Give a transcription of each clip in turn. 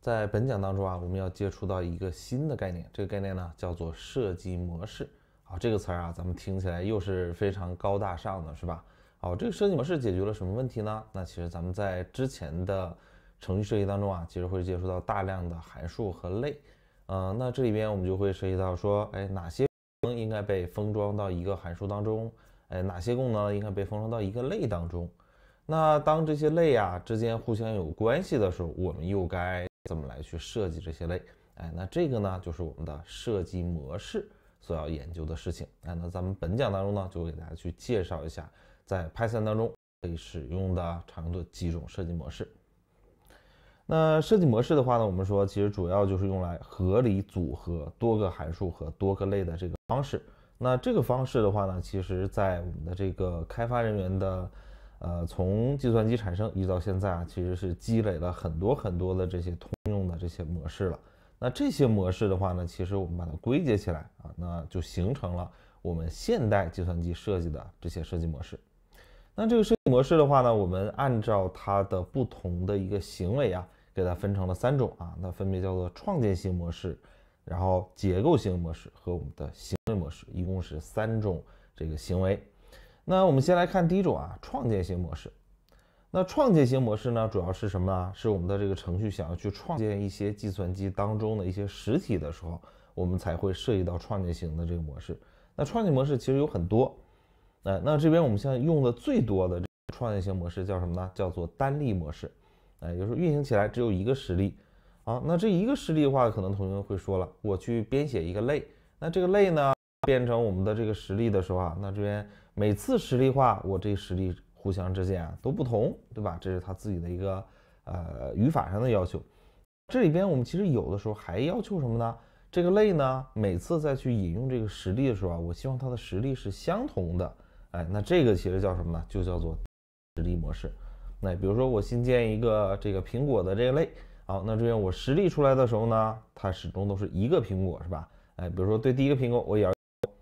在本讲当中啊，我们要接触到一个新的概念，这个概念呢叫做设计模式。好，这个词儿啊，咱们听起来又是非常高大上的，是吧？哦，这个设计模式解决了什么问题呢？那其实咱们在之前的程序设计当中啊，其实会接触到大量的函数和类。嗯，那这里边我们就会涉及到说，哎，哪些应该被封装到一个函数当中？哎，哪些功能应该被封装到一个类当中？那当这些类啊之间互相有关系的时候，我们又该怎么来去设计这些类？哎，那这个呢，就是我们的设计模式所要研究的事情。哎，那咱们本讲当中呢，就给大家去介绍一下，在 Python 当中可以使用的常用的几种设计模式。那设计模式的话呢，我们说其实主要就是用来合理组合多个函数和多个类的这个方式。那这个方式的话呢，其实在我们的这个开发人员的呃，从计算机产生一直到现在啊，其实是积累了很多很多的这些通用的这些模式了。那这些模式的话呢，其实我们把它归结起来啊，那就形成了我们现代计算机设计的这些设计模式。那这个设计模式的话呢，我们按照它的不同的一个行为啊，给它分成了三种啊，那分别叫做创建型模式，然后结构型模式和我们的行为模式，一共是三种这个行为。那我们先来看第一种啊，创建型模式。那创建型模式呢，主要是什么呢？是我们的这个程序想要去创建一些计算机当中的一些实体的时候，我们才会涉及到创建型的这个模式。那创建模式其实有很多，哎，那这边我们现在用的最多的创建型模式叫什么呢？叫做单例模式。哎，有时候运行起来只有一个实例啊。那这一个实例的话，可能同学们会说了，我去编写一个类，那这个类呢？变成我们的这个实例的时候啊，那这边每次实例化我这实例互相之间啊都不同，对吧？这是它自己的一个呃语法上的要求。这里边我们其实有的时候还要求什么呢？这个类呢，每次再去引用这个实例的时候啊，我希望它的实例是相同的。哎，那这个其实叫什么呢？就叫做实例模式。那比如说我新建一个这个苹果的这个类，好，那这边我实例出来的时候呢，它始终都是一个苹果，是吧？哎，比如说对第一个苹果我也要。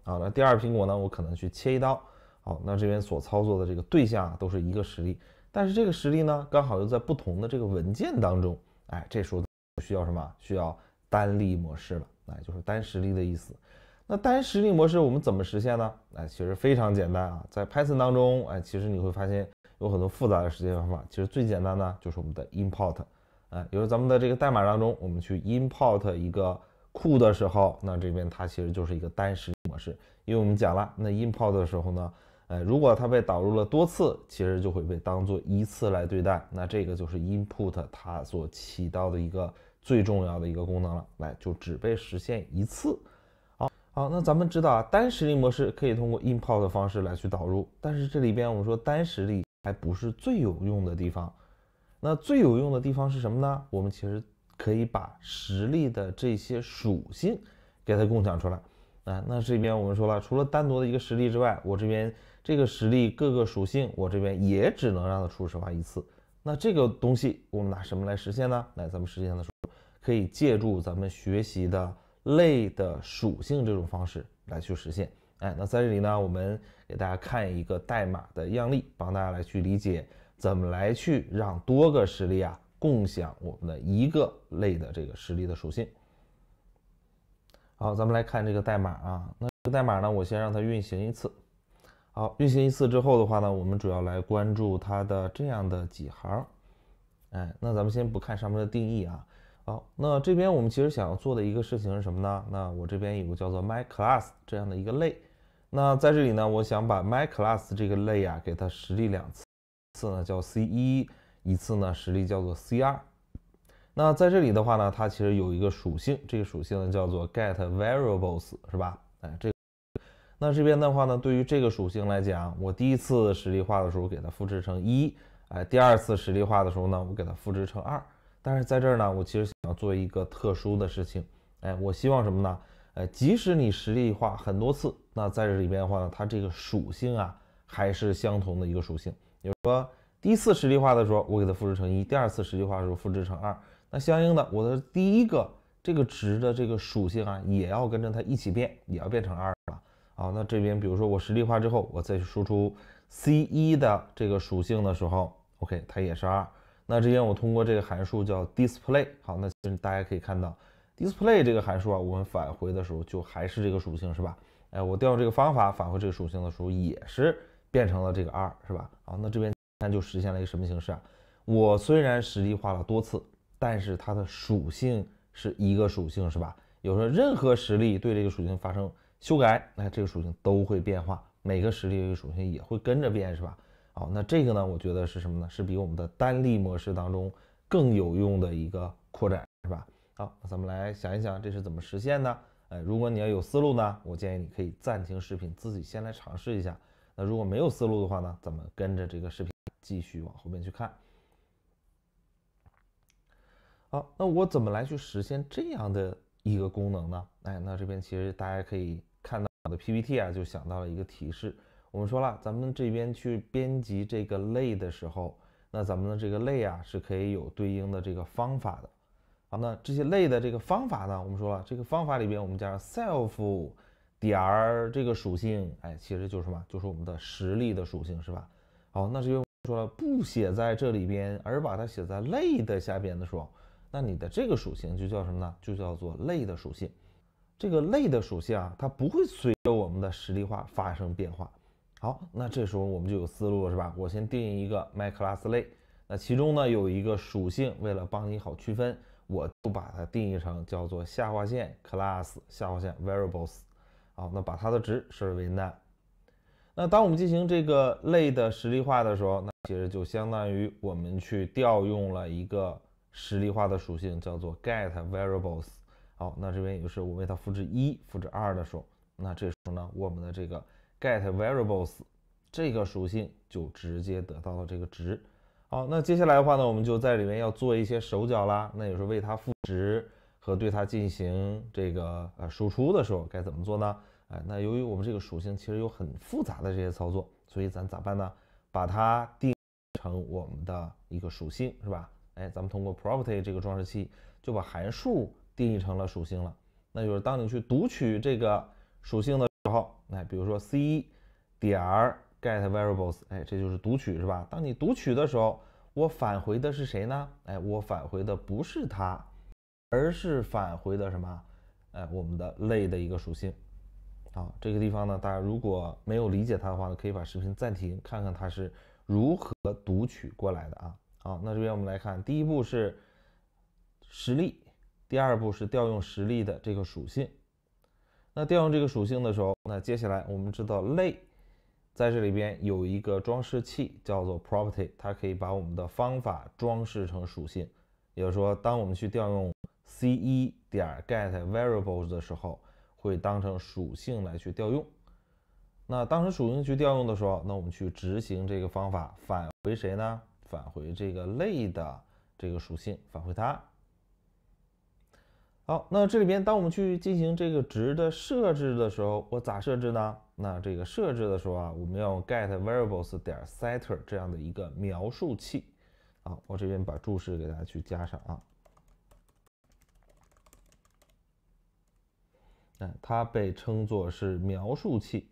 好，那第二苹果呢？我可能去切一刀。好，那这边所操作的这个对象啊，都是一个实例，但是这个实例呢，刚好又在不同的这个文件当中。哎，这时候需要什么？需要单例模式了。哎，就是单实例的意思。那单实例模式我们怎么实现呢？哎，其实非常简单啊，在 Python 当中，哎，其实你会发现有很多复杂的实现方法，其实最简单的就是我们的 import。哎，比如咱们的这个代码当中，我们去 import 一个。库的时候，那这边它其实就是一个单实例模式，因为我们讲了，那 input 的时候呢，哎，如果它被导入了多次，其实就会被当做一次来对待，那这个就是 input 它所起到的一个最重要的一个功能了，来就只被实现一次。好，好，那咱们知道啊，单实例模式可以通过 input 的方式来去导入，但是这里边我们说单实例还不是最有用的地方，那最有用的地方是什么呢？我们其实。可以把实例的这些属性给它共享出来啊。那这边我们说了，除了单独的一个实例之外，我这边这个实例各个属性，我这边也只能让它初始化一次。那这个东西我们拿什么来实现呢？来，咱们实现的时候可以借助咱们学习的类的属性这种方式来去实现。哎，那在这里呢，我们给大家看一个代码的样例，帮大家来去理解怎么来去让多个实例啊。共享我们的一个类的这个实例的属性。好，咱们来看这个代码啊。那这个代码呢，我先让它运行一次。好，运行一次之后的话呢，我们主要来关注它的这样的几行。哎，那咱们先不看上面的定义啊。好，那这边我们其实想要做的一个事情是什么呢？那我这边有个叫做 MyClass 这样的一个类。那在这里呢，我想把 MyClass 这个类啊，给它实例两次。次呢叫 C 一。一次呢，实例叫做 C 二。那在这里的话呢，它其实有一个属性，这个属性呢叫做 get variables，是吧？哎，这。那这边的话呢，对于这个属性来讲，我第一次实例化的时候给它复制成一，哎，第二次实例化的时候呢，我给它复制成二。但是在这儿呢，我其实想要做一个特殊的事情，哎，我希望什么呢？呃，即使你实例化很多次，那在这里边的话呢，它这个属性啊还是相同的一个属性，比如说。第一次实例化的时候，我给它复制成一；第二次实例化的时候，复制成二。那相应的，我的第一个这个值的这个属性啊，也要跟着它一起变，也要变成二了。好，那这边比如说我实例化之后，我再输出 c 一的这个属性的时候，OK，它也是二。那这边我通过这个函数叫 display，好，那大家可以看到 display 这个函数啊，我们返回的时候就还是这个属性，是吧？哎，我调这个方法返回这个属性的时候，也是变成了这个二，是吧？好，那这边。那就实现了一个什么形式啊？我虽然实例化了多次，但是它的属性是一个属性，是吧？有时候任何实例对这个属性发生修改，那这个属性都会变化，每个实例的属性也会跟着变，是吧？好，那这个呢，我觉得是什么呢？是比我们的单例模式当中更有用的一个扩展，是吧？好，咱们来想一想，这是怎么实现的？哎，如果你要有思路呢，我建议你可以暂停视频，自己先来尝试一下。那如果没有思路的话呢，咱们跟着这个视频。继续往后面去看。好，那我怎么来去实现这样的一个功能呢？哎，那这边其实大家可以看到我的 PPT 啊，就想到了一个提示。我们说了，咱们这边去编辑这个类的时候，那咱们的这个类啊是可以有对应的这个方法的。好，那这些类的这个方法呢，我们说了，这个方法里边我们加上 self 点儿这个属性，哎，其实就是什么？就是我们的实例的属性，是吧？好，那这就。说不写在这里边，而把它写在类的下边的时候，那你的这个属性就叫什么呢？就叫做类的属性。这个类的属性啊，它不会随着我们的实例化发生变化。好，那这时候我们就有思路了，是吧？我先定义一个 MyClass 类，那其中呢有一个属性，为了帮你好区分，我就把它定义成叫做下划线 class 下划线 variables。好，那把它的值设为 none。那当我们进行这个类的实例化的时候，那其实就相当于我们去调用了一个实例化的属性，叫做 get variables。好，那这边也就是我为它复制一、复制二的时候，那这时候呢，我们的这个 get variables 这个属性就直接得到了这个值。好，那接下来的话呢，我们就在里面要做一些手脚啦。那也是为它赋值和对它进行这个呃输出的时候，该怎么做呢？哎，那由于我们这个属性其实有很复杂的这些操作，所以咱咋办呢？把它定成我们的一个属性，是吧？哎，咱们通过 property 这个装饰器，就把函数定义成了属性了。那就是当你去读取这个属性的时候，哎，比如说 C 点 get variables，哎，这就是读取，是吧？当你读取的时候，我返回的是谁呢？哎，我返回的不是它，而是返回的什么？哎，我们的类的一个属性。啊，这个地方呢，大家如果没有理解它的话呢，可以把视频暂停，看看它是如何读取过来的啊。好，那这边我们来看，第一步是实例，第二步是调用实例的这个属性。那调用这个属性的时候，那接下来我们知道类在这里边有一个装饰器叫做 property，它可以把我们的方法装饰成属性。也就是说，当我们去调用 c 1点 get variables 的时候。会当成属性来去调用，那当成属性去调用的时候，那我们去执行这个方法，返回谁呢？返回这个类的这个属性，返回它。好，那这里边当我们去进行这个值的设置的时候，我咋设置呢？那这个设置的时候啊，我们要 get variables 点 setter 这样的一个描述器。好，我这边把注释给大家去加上啊。哎，它被称作是描述器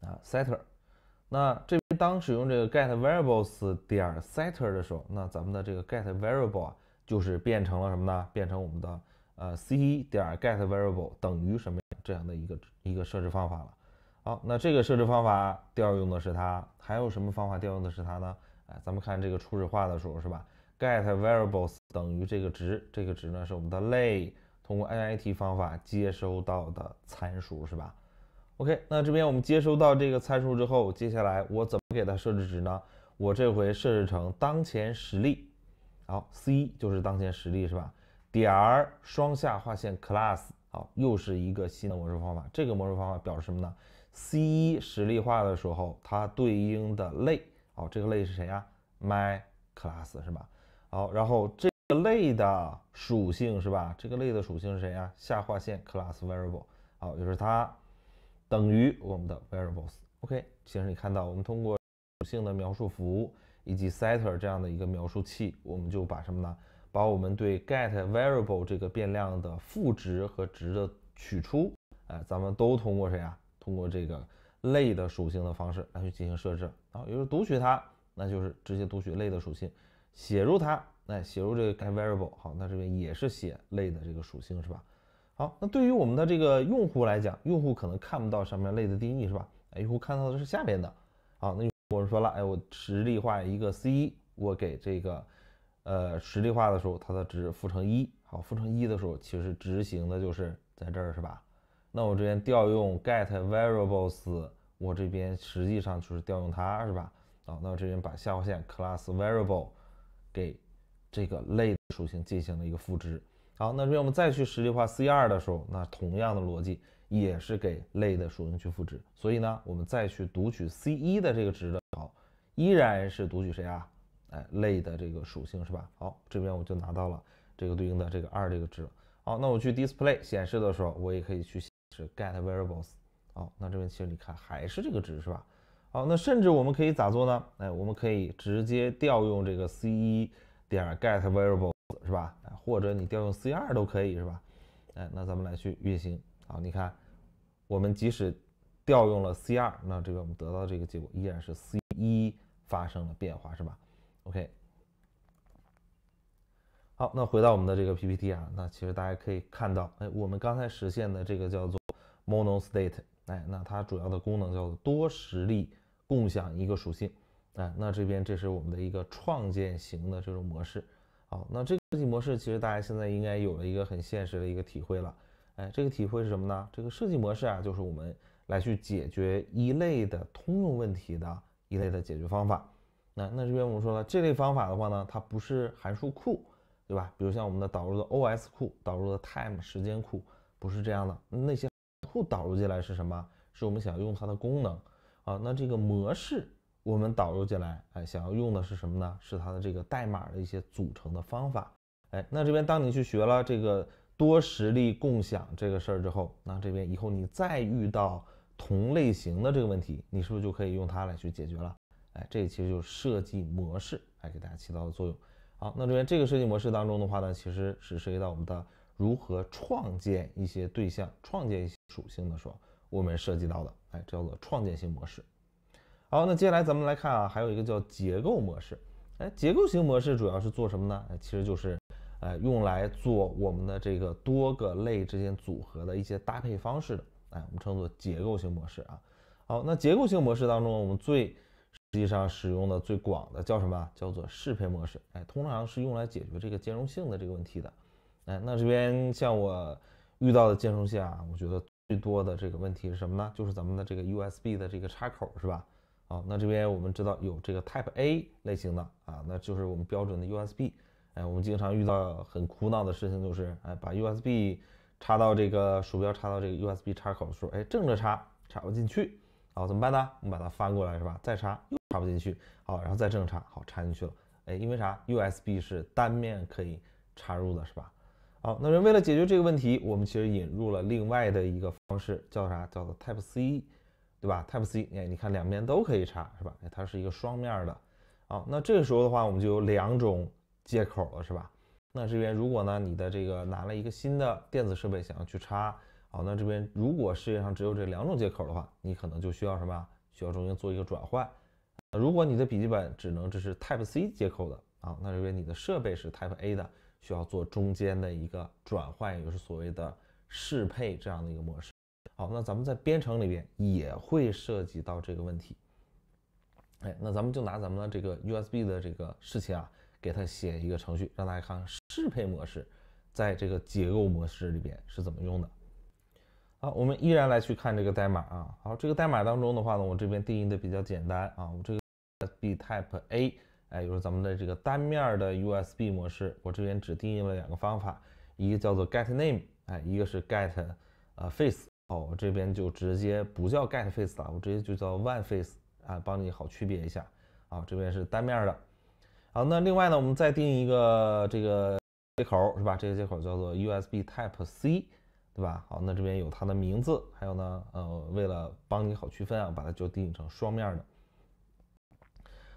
啊，setter。那这边当使用这个 get variables 点 setter 的时候，那咱们的这个 get variable 啊，就是变成了什么呢？变成我们的呃 c 点 get variable 等于什么这样的一个一个设置方法了。好，那这个设置方法调用的是它，还有什么方法调用的是它呢？哎，咱们看这个初始化的时候是吧？get variables 等于这个值，这个值呢是我们的类。通过 N I T 方法接收到的参数是吧？OK，那这边我们接收到这个参数之后，接下来我怎么给它设置值呢？我这回设置成当前实例，好，C 就是当前实例是吧？点儿双下划线 class 好，又是一个新的魔术方法。这个魔术方法表示什么呢？C 一实例化的时候，它对应的类，好，这个类是谁呀？My Class 是吧？好，然后这个类的。属性是吧？这个类的属性是谁啊？下划线 class variable，好，就是它等于我们的 variables。OK，先生，你看到我们通过属性的描述符以及 setter 这样的一个描述器，我们就把什么呢？把我们对 get variable 这个变量的赋值和值的取出，哎，咱们都通过谁啊？通过这个类的属性的方式来去进行设置。啊，也就是读取它，那就是直接读取类的属性；写入它。哎，写入这个 get variable 好，那这边也是写类的这个属性是吧？好，那对于我们的这个用户来讲，用户可能看不到上面类的定义是吧？哎，用户看到的是下面的。好，那我说了，哎，我实例化一个 c，我给这个，呃，实例化的时候它的值赋成一。好，赋成一的时候，其实执行的就是在这儿是吧？那我这边调用 get variables，我这边实际上就是调用它是吧？好，那我这边把下划线 class variable 给这个类属性进行了一个赋值。好，那这边我们再去实例化 C 二的时候，那同样的逻辑也是给类的属性去赋值。所以呢，我们再去读取 C 一的这个值的时候，依然是读取谁啊？哎，类的这个属性是吧？好，这边我就拿到了这个对应的这个二这个值。好，那我去 display 显示的时候，我也可以去显示 get variables。好，那这边其实你看还是这个值是吧？好，那甚至我们可以咋做呢？哎，我们可以直接调用这个 C 一。点 get variable s 是吧？哎，或者你调用 C 二都可以是吧？哎，那咱们来去运行啊。你看，我们即使调用了 C 二，那这个我们得到这个结果依然是 C 一发生了变化是吧？OK。好，那回到我们的这个 PPT 啊，那其实大家可以看到，哎，我们刚才实现的这个叫做 mono state，哎，那它主要的功能叫做多实例共享一个属性。哎，那这边这是我们的一个创建型的这种模式，好，那这个设计模式其实大家现在应该有了一个很现实的一个体会了，哎，这个体会是什么呢？这个设计模式啊，就是我们来去解决一类的通用问题的一类的解决方法。那那这边我们说了，这类方法的话呢，它不是函数库，对吧？比如像我们的导入的 OS 库、导入的 time 时间库，不是这样的，那些库导入进来是什么？是我们想要用它的功能啊，那这个模式。我们导入进来，哎，想要用的是什么呢？是它的这个代码的一些组成的方法，哎，那这边当你去学了这个多实例共享这个事儿之后，那这边以后你再遇到同类型的这个问题，你是不是就可以用它来去解决了？哎，这其实就是设计模式来给大家起到的作用。好，那这边这个设计模式当中的话呢，其实是涉及到我们的如何创建一些对象、创建一些属性的时候，我们涉及到的，哎，叫做创建性模式。好，那接下来咱们来看啊，还有一个叫结构模式，哎，结构型模式主要是做什么呢？哎，其实就是，哎，用来做我们的这个多个类之间组合的一些搭配方式的，哎，我们称作结构型模式啊。好，那结构型模式当中，我们最实际上使用的最广的叫什么？叫做适配模式，哎，通常是用来解决这个兼容性的这个问题的。哎，那这边像我遇到的兼容性啊，我觉得最多的这个问题是什么呢？就是咱们的这个 USB 的这个插口是吧？好，那这边我们知道有这个 Type A 类型的啊，那就是我们标准的 USB。哎，我们经常遇到很苦恼的事情就是，哎，把 USB 插到这个鼠标插到这个 USB 插口的时候，哎，正着插插不进去，好，怎么办呢？我们把它翻过来是吧？再插又插不进去，好，然后再正插，好，插进去了。哎，因为啥？USB 是单面可以插入的，是吧？好，那么为了解决这个问题，我们其实引入了另外的一个方式，叫啥？叫做 Type C。对吧？Type C，哎，你看两边都可以插，是吧？哎，它是一个双面的，好，那这个时候的话，我们就有两种接口了，是吧？那这边如果呢，你的这个拿了一个新的电子设备想要去插，好，那这边如果世界上只有这两种接口的话，你可能就需要什么？需要中间做一个转换。如果你的笔记本只能支持 Type C 接口的，啊，那这边你的设备是 Type A 的，需要做中间的一个转换，也就是所谓的适配这样的一个模式。好，那咱们在编程里边也会涉及到这个问题。哎，那咱们就拿咱们的这个 USB 的这个事情啊，给它写一个程序，让大家看看适配模式在这个结构模式里边是怎么用的。好，我们依然来去看这个代码啊。好，这个代码当中的话呢，我这边定义的比较简单啊。我这个 USB Type A，哎，就是咱们的这个单面的 USB 模式。我这边只定义了两个方法，一个叫做 Get Name，哎，一个是 Get，呃，Face。哦，我这边就直接不叫 get face 了，我直接就叫 one face 啊，帮你好区别一下啊。这边是单面的。好，那另外呢，我们再定一个这个接口是吧？这个接口叫做 USB Type C，对吧？好，那这边有它的名字，还有呢，呃，为了帮你好区分啊，把它就定成双面的。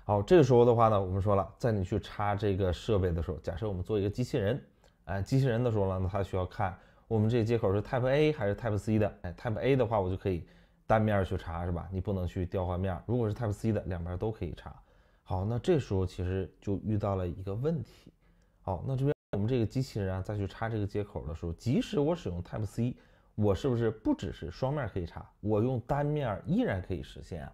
好，这个时候的话呢，我们说了，在你去插这个设备的时候，假设我们做一个机器人，哎，机器人的时候呢，那它需要看。我们这个接口是 Type A 还是 Type C 的？哎，Type A 的话，我就可以单面去插，是吧？你不能去调换面。如果是 Type C 的，两边都可以插。好，那这时候其实就遇到了一个问题。好，那这边我们这个机器人啊，再去插这个接口的时候，即使我使用 Type C，我是不是不只是双面可以插，我用单面依然可以实现啊？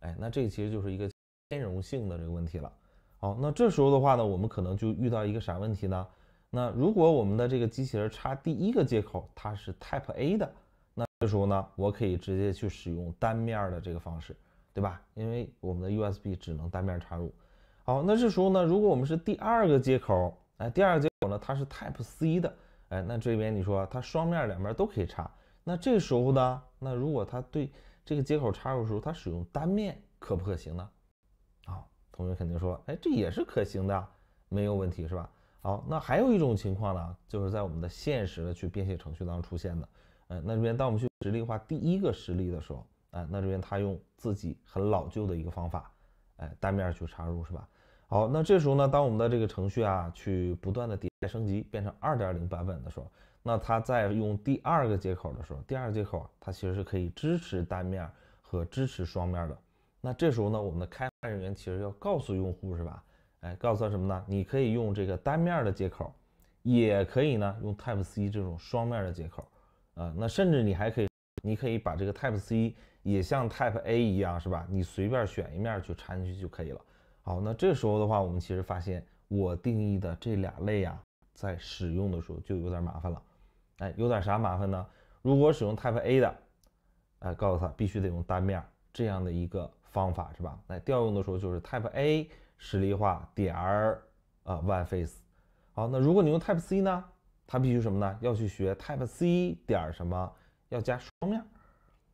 哎，那这其实就是一个兼容性的这个问题了。好，那这时候的话呢，我们可能就遇到一个啥问题呢？那如果我们的这个机器人插第一个接口，它是 Type A 的，那这时候呢，我可以直接去使用单面的这个方式，对吧？因为我们的 USB 只能单面插入。好，那这时候呢，如果我们是第二个接口，哎，第二个接口呢，它是 Type C 的，哎，那这边你说它双面两边都可以插，那这时候呢，那如果它对这个接口插入时候，它使用单面可不可行呢？好，同学肯定说，哎，这也是可行的，没有问题，是吧？好，那还有一种情况呢，就是在我们的现实的去编写程序当中出现的。哎，那这边当我们去实例化第一个实例的时候，哎，那这边他用自己很老旧的一个方法，哎，单面去插入是吧？好，那这时候呢，当我们的这个程序啊，去不断的迭代升级，变成二点零版本的时候，那它在用第二个接口的时候，第二个接口它其实是可以支持单面和支持双面的。那这时候呢，我们的开发人员其实要告诉用户是吧？哎，告诉他什么呢？你可以用这个单面的接口，也可以呢用 Type C 这种双面的接口，啊，那甚至你还可以，你可以把这个 Type C 也像 Type A 一样，是吧？你随便选一面去插进去就可以了。好，那这时候的话，我们其实发现我定义的这俩类呀，在使用的时候就有点麻烦了。哎，有点啥麻烦呢？如果使用 Type A 的，哎，告诉他必须得用单面这样的一个方法，是吧？来调用的时候就是 Type A。实例化点儿啊，one face。好，那如果你用 Type C 呢，它必须什么呢？要去学 Type C 点什么，要加双面。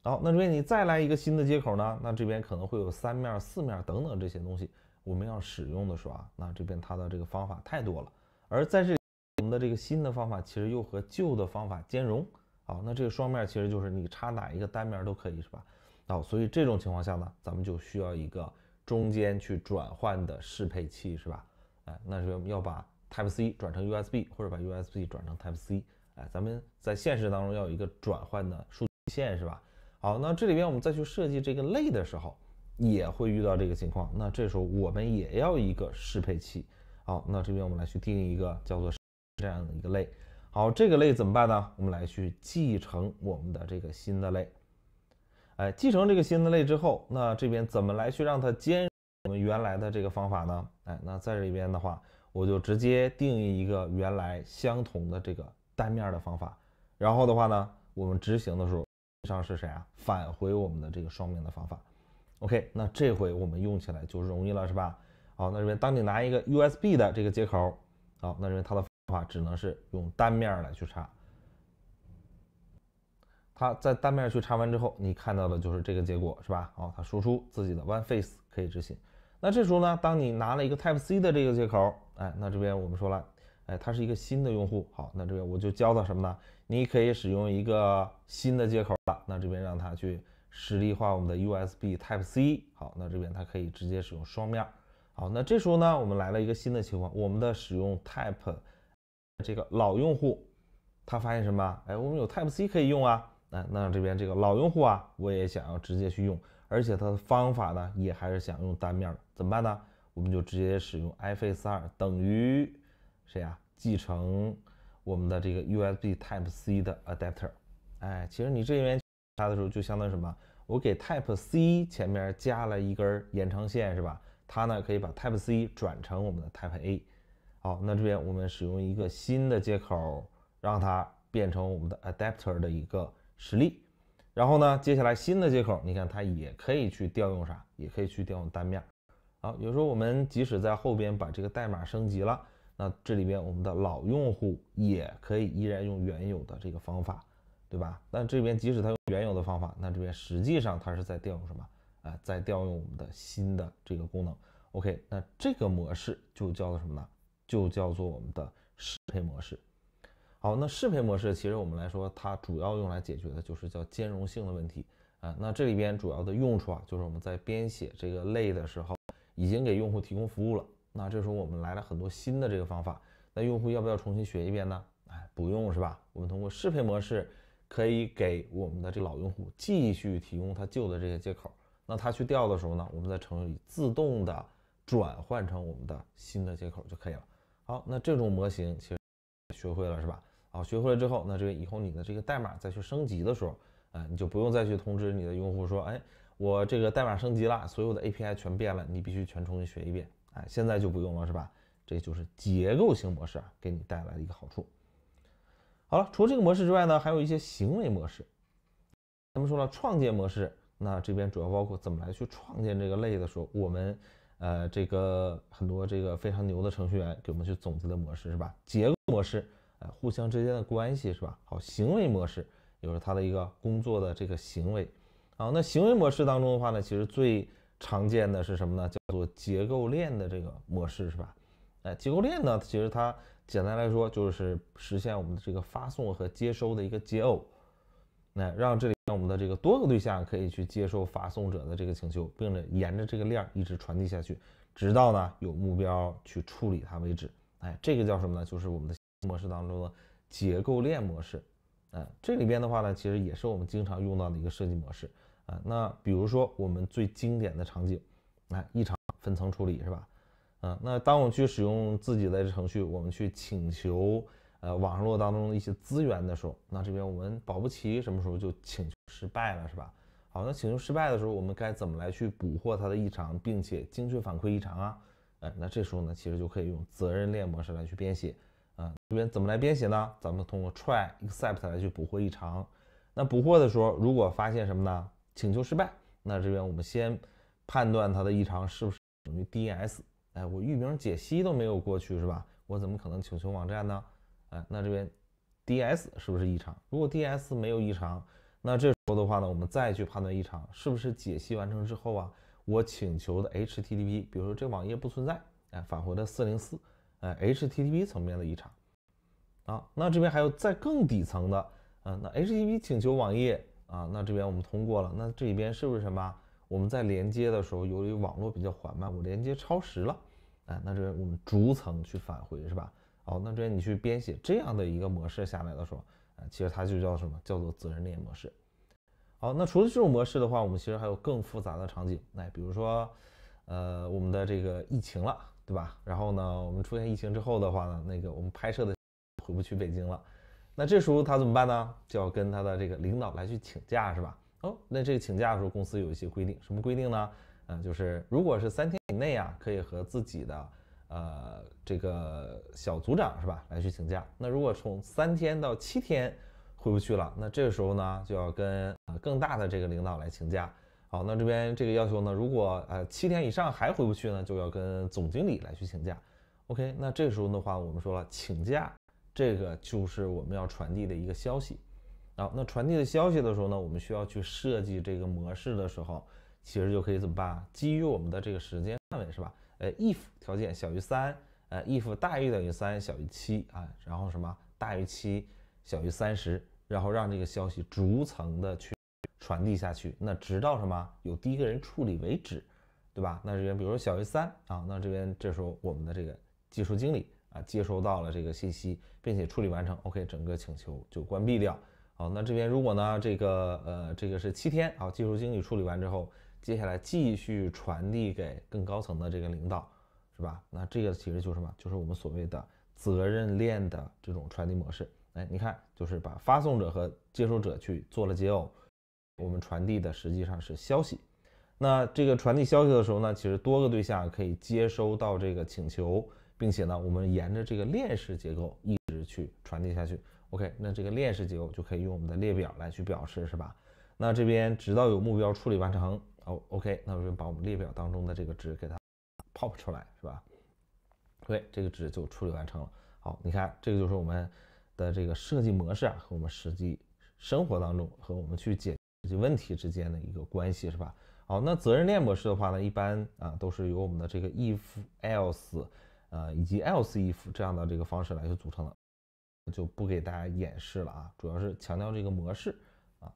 好，那如果你再来一个新的接口呢，那这边可能会有三面、四面等等这些东西。我们要使用的时候啊，那这边它的这个方法太多了。而在这我们的这个新的方法其实又和旧的方法兼容。好，那这个双面其实就是你插哪一个单面都可以，是吧？好，所以这种情况下呢，咱们就需要一个。中间去转换的适配器是吧？哎，那是要要把 Type C 转成 USB，或者把 USB 转成 Type C。哎，咱们在现实当中要有一个转换的数据线是吧？好，那这里边我们再去设计这个类的时候，也会遇到这个情况。那这时候我们也要一个适配器。好，那这边我们来去定一个叫做这样的一个类。好，这个类怎么办呢？我们来去继承我们的这个新的类。哎，继承这个新的类之后，那这边怎么来去让它兼我们原来的这个方法呢？哎，那在这边的话，我就直接定义一个原来相同的这个单面的方法，然后的话呢，我们执行的时候上是谁啊？返回我们的这个双面的方法。OK，那这回我们用起来就容易了，是吧？好，那这边当你拿一个 USB 的这个接口，好，那这边它的方法只能是用单面来去插。他在单面去插完之后，你看到的就是这个结果，是吧？哦，它输出自己的 OneFace 可以执行。那这时候呢，当你拿了一个 Type C 的这个接口，哎，那这边我们说了，哎，它是一个新的用户。好，那这边我就教它什么呢？你可以使用一个新的接口了。那这边让它去实例化我们的 USB Type C。好，那这边它可以直接使用双面。好，那这时候呢，我们来了一个新的情况，我们的使用 Type 这个老用户，他发现什么？哎，我们有 Type C 可以用啊。那那这边这个老用户啊，我也想要直接去用，而且他的方法呢，也还是想用单面的，怎么办呢？我们就直接使用 iface2 等于谁啊？继承我们的这个 USB Type C 的 adapter。哎，其实你这边插的时候就相当于什么？我给 Type C 前面加了一根延长线，是吧？它呢可以把 Type C 转成我们的 Type A。好，那这边我们使用一个新的接口，让它变成我们的 adapter 的一个。实例，然后呢？接下来新的接口，你看它也可以去调用啥，也可以去调用单面儿。好，有时候我们即使在后边把这个代码升级了，那这里边我们的老用户也可以依然用原有的这个方法，对吧？那这边即使他用原有的方法，那这边实际上它是在调用什么？啊，在调用我们的新的这个功能。OK，那这个模式就叫做什么呢？就叫做我们的适配模式。好，那适配模式其实我们来说，它主要用来解决的就是叫兼容性的问题啊。那这里边主要的用处啊，就是我们在编写这个类的时候，已经给用户提供服务了。那这时候我们来了很多新的这个方法，那用户要不要重新学一遍呢？哎，不用是吧？我们通过适配模式可以给我们的这老用户继续提供他旧的这些接口。那他去调的时候呢，我们在程序里自动的转换成我们的新的接口就可以了。好，那这种模型其实学会了是吧？好，学会了之后，那这个以后你的这个代码再去升级的时候，啊，你就不用再去通知你的用户说，哎，我这个代码升级了，所有的 API 全变了，你必须全重新学一遍。哎，现在就不用了，是吧？这就是结构型模式啊，给你带来的一个好处。好了，除了这个模式之外呢，还有一些行为模式。咱们说了创建模式，那这边主要包括怎么来去创建这个类的时候，我们呃这个很多这个非常牛的程序员给我们去总结的模式，是吧？结构模式。哎，互相之间的关系是吧？好，行为模式有着它的一个工作的这个行为。好，那行为模式当中的话呢，其实最常见的是什么呢？叫做结构链的这个模式是吧？哎，结构链呢，其实它简单来说就是实现我们的这个发送和接收的一个解偶，那让这里我们的这个多个对象可以去接受发送者的这个请求，并且沿着这个链一直传递下去，直到呢有目标去处理它为止。哎，这个叫什么呢？就是我们的。模式当中的结构链模式，啊，这里边的话呢，其实也是我们经常用到的一个设计模式啊。那比如说我们最经典的场景，哎，异常分层处理是吧？嗯，那当我去使用自己的程序，我们去请求呃网络当中的一些资源的时候，那这边我们保不齐什么时候就请求失败了是吧？好，那请求失败的时候，我们该怎么来去捕获它的异常，并且精确反馈异常啊？哎，那这时候呢，其实就可以用责任链模式来去编写。啊，这边怎么来编写呢？咱们通过 try except 来去捕获异常。那捕获的时候，如果发现什么呢？请求失败，那这边我们先判断它的异常是不是等于 DS。哎，我域名解析都没有过去是吧？我怎么可能请求网站呢？哎，那这边 DS 是不是异常？如果 DS 没有异常，那这时候的话呢，我们再去判断异常是不是解析完成之后啊，我请求的 HTTP，比如说这个网页不存在，哎，返回的404。呃 h t t p 层面的异常，啊。那这边还有在更底层的，啊，那 HTTP 请求网页啊，那这边我们通过了，那这里边是不是什么？我们在连接的时候，由于网络比较缓慢，我连接超时了，哎，那这边我们逐层去返回是吧？好，那这边你去编写这样的一个模式下来的时候，啊，其实它就叫什么？叫做责任链模式。好，那除了这种模式的话，我们其实还有更复杂的场景，哎，比如说，呃，我们的这个疫情了。对吧？然后呢，我们出现疫情之后的话呢，那个我们拍摄的回不去北京了，那这时候他怎么办呢？就要跟他的这个领导来去请假，是吧？哦，那这个请假的时候，公司有一些规定，什么规定呢？嗯，就是如果是三天以内啊，可以和自己的呃这个小组长是吧来去请假。那如果从三天到七天回不去了，那这个时候呢，就要跟更大的这个领导来请假。好，那这边这个要求呢？如果呃七天以上还回不去呢，就要跟总经理来去请假。OK，那这时候的话，我们说了请假，这个就是我们要传递的一个消息。好，那传递的消息的时候呢，我们需要去设计这个模式的时候，其实就可以怎么办啊？基于我们的这个时间范围是吧？呃，if 条件小于三，呃，if 大于等于三小于七啊，然后什么大于七小于三十，然后让这个消息逐层的去。传递下去，那直到什么有第一个人处理为止，对吧？那这边比如说小于三啊，那这边这时候我们的这个技术经理啊接收到了这个信息，并且处理完成，OK，整个请求就关闭掉。好，那这边如果呢这个呃这个是七天啊，技术经理处理完之后，接下来继续传递给更高层的这个领导，是吧？那这个其实就是什么？就是我们所谓的责任链的这种传递模式。哎，你看，就是把发送者和接收者去做了解耦。我们传递的实际上是消息，那这个传递消息的时候呢，其实多个对象可以接收到这个请求，并且呢，我们沿着这个链式结构一直去传递下去。OK，那这个链式结构就可以用我们的列表来去表示，是吧？那这边直到有目标处理完成，哦，OK，那我就把我们列表当中的这个值给它 pop 出来，是吧？对，这个值就处理完成了。好，你看这个就是我们的这个设计模式啊，和我们实际生活当中和我们去解。这些问题之间的一个关系是吧？好，那责任链模式的话呢，一般啊都是由我们的这个 if else，呃以及 else if 这样的这个方式来去组成的，就不给大家演示了啊，主要是强调这个模式啊。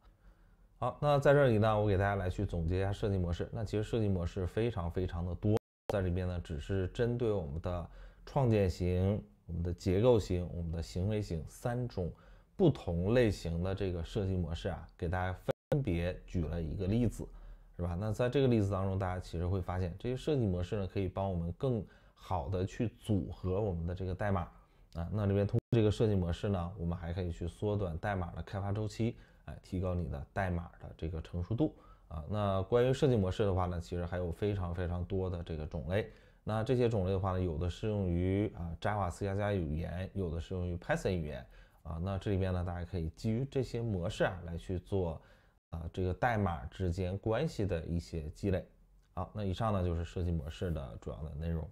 好，那在这里呢，我给大家来去总结一下设计模式。那其实设计模式非常非常的多，在里边呢，只是针对我们的创建型、我们的结构型、我们的行为型三种不同类型的这个设计模式啊，给大家分。分别举了一个例子，是吧？那在这个例子当中，大家其实会发现这些设计模式呢，可以帮我们更好的去组合我们的这个代码啊。那这边通过这个设计模式呢，我们还可以去缩短代码的开发周期，哎，提高你的代码的这个成熟度啊。那关于设计模式的话呢，其实还有非常非常多的这个种类。那这些种类的话呢，有的适用于啊 Java、C 加加语言，有的适用于 Python 语言啊。那这里边呢，大家可以基于这些模式啊来去做。啊，这个代码之间关系的一些积累。好，那以上呢就是设计模式的主要的内容。